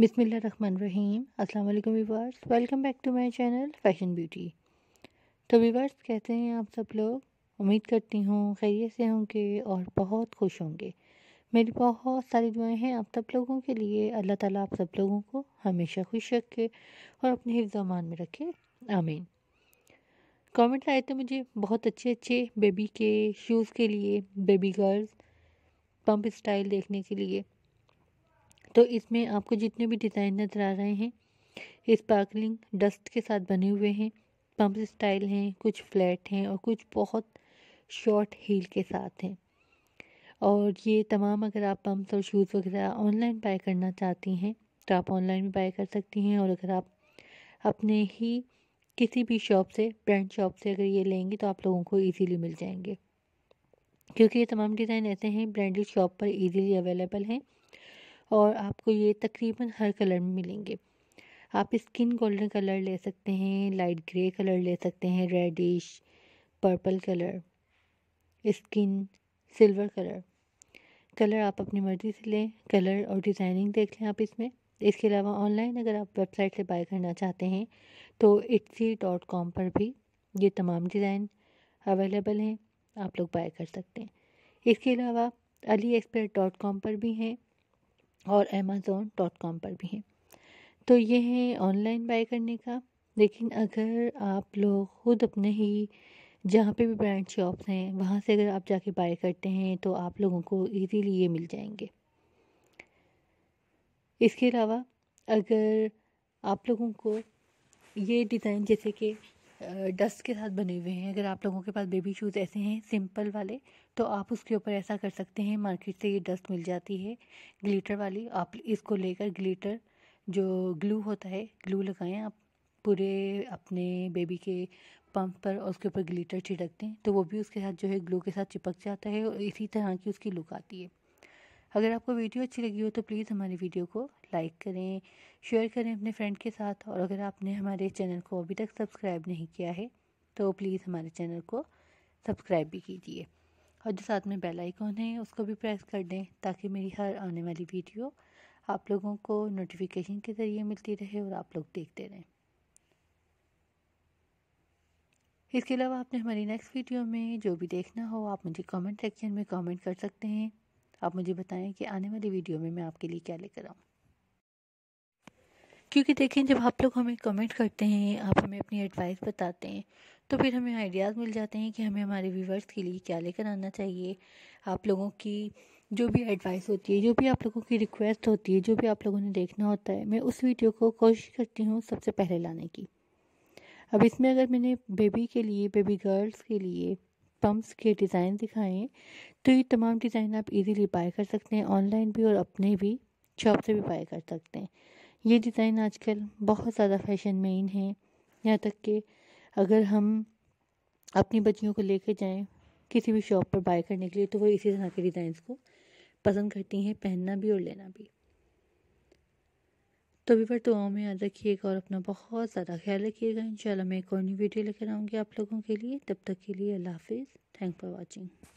रहीम अल्लाम viewers welcome back to my channel fashion beauty तो viewers कहते हैं आप सब लोग उम्मीद करती हूँ खैरियत से होंगे और बहुत खुश होंगे मेरी बहुत सारी दुआएं हैं आप सब लोगों के लिए अल्लाह ताला आप सब लोगों को हमेशा खुश रखे और अपने हिफ्जमान में रखे आमीन कमेंट आए थे मुझे बहुत अच्छे अच्छे बेबी के शूज़ के लिए बेबी गर्ल्स पम्प स्टाइल देखने के लिए तो इसमें आपको जितने भी डिज़ाइन नज़र आ रहे हैं स्पार्कलिंग डस्ट के साथ बने हुए हैं पम्प स्टाइल हैं कुछ फ्लैट हैं और कुछ बहुत शॉर्ट हील के साथ हैं और ये तमाम अगर आप पम्प्स और शूज़ वगैरह ऑनलाइन बाय करना चाहती हैं तो आप ऑनलाइन भी बाय कर सकती हैं और अगर आप अपने ही किसी भी शॉप से ब्रांड शॉप से अगर ये लेंगे तो आप लोगों को इजीली मिल जाएंगे क्योंकि ये तमाम डिज़ाइन ऐसे हैं ब्रांडेड शॉप पर इजीली अवेलेबल हैं और आपको ये तकरीबन हर कलर में मिलेंगे आप स्किन गोल्डन कलर ले सकते हैं लाइट ग्रे कलर ले सकते हैं reddish purple colour skin silver colour colour आप अपनी मर्ज़ी से लें कलर और डिज़ाइनिंग देख लें आप इसमें इसके अलावा ऑनलाइन अगर आप वेबसाइट से बाय करना चाहते हैं तो इट्सी डॉट कॉम पर भी ये तमाम डिज़ाइन अवेलेबल हैं आप लोग बाय कर सकते हैं इसके अलावा अली एक्सपर्ट डॉट कॉम पर भी हैं और अमेज़ोन डॉट कॉम पर भी हैं तो ये है ऑनलाइन बाय करने का लेकिन अगर आप लोग खुद अपने ही जहाँ पे भी ब्रांड शॉप्स हैं वहाँ से अगर आप जाके बाय करते हैं तो आप लोगों को ईज़ीली ये मिल जाएंगे इसके अलावा अगर आप लोगों को ये डिज़ाइन जैसे कि डस्ट के साथ बने हुए हैं अगर आप लोगों के पास बेबी शूज़ ऐसे हैं सिंपल वाले तो आप उसके ऊपर ऐसा कर सकते हैं मार्केट से ये डस्ट मिल जाती है ग्लिटर वाली आप इसको लेकर ग्लिटर जो ग्लू होता है ग्लू लगाएं आप पूरे अपने बेबी के पंप पर और उसके ऊपर ग्लिटर छिड़क दें तो वो भी उसके साथ जो है ग्लू के साथ चिपक जाता है और इसी तरह की उसकी लुक आती है अगर आपको वीडियो अच्छी लगी हो तो प्लीज़ हमारी वीडियो को लाइक करें शेयर करें अपने फ्रेंड के साथ और अगर आपने हमारे चैनल को अभी तक सब्सक्राइब नहीं किया है तो प्लीज़ हमारे चैनल को सब्सक्राइब भी कीजिए और जो साथ में बेल आइकॉन है उसको भी प्रेस कर दें ताकि मेरी हर आने वाली वीडियो आप लोगों को नोटिफिकेशन के ज़रिए मिलती रहे और आप लोग देखते रहें इसके अलावा आपने हमारी नेक्स्ट वीडियो में जो भी देखना हो आप मुझे कमेंट सेक्शन में कमेंट कर सकते हैं आप मुझे बताएं कि आने वाली वीडियो में मैं आपके लिए क्या लेकर आऊँ क्योंकि देखें जब आप लोग हमें कमेंट करते हैं आप हमें अपनी एडवाइस बताते हैं तो फिर हमें आइडियाज़ मिल जाते हैं कि हमें हमारे व्यूवर्स के लिए क्या लेकर आना चाहिए आप लोगों की जो भी एडवाइस होती है जो भी आप लोगों की रिक्वेस्ट होती है जो भी आप लोगों ने देखना होता है मैं उस वीडियो को कोशिश करती हूँ सबसे पहले लाने की अब इसमें अगर मैंने बेबी के लिए बेबी गर्ल्स के लिए पम्प्स के डिज़ाइन दिखाएं तो ये तमाम डिज़ाइन आप इजीली बाय कर सकते हैं ऑनलाइन भी और अपने भी शॉप से भी बाय कर सकते हैं ये डिज़ाइन आजकल बहुत ज़्यादा फैशन में इन है यहाँ तक कि अगर हम अपनी बच्चियों को लेके जाएं किसी भी शॉप पर बाय करने के लिए तो वो इसी तरह के डिज़ाइंस को पसंद करती हैं पहनना भी और लेना भी तो अभी पर दुआओं में याद रखिएगा और अपना बहुत ज़्यादा ख्याल रखिएगा इंशाल्लाह मैं एक और नई वीडियो लेकर आऊँगी आप लोगों के लिए तब तक के लिए अल्लाह हाफिज़ थैंक फॉर वॉचिंग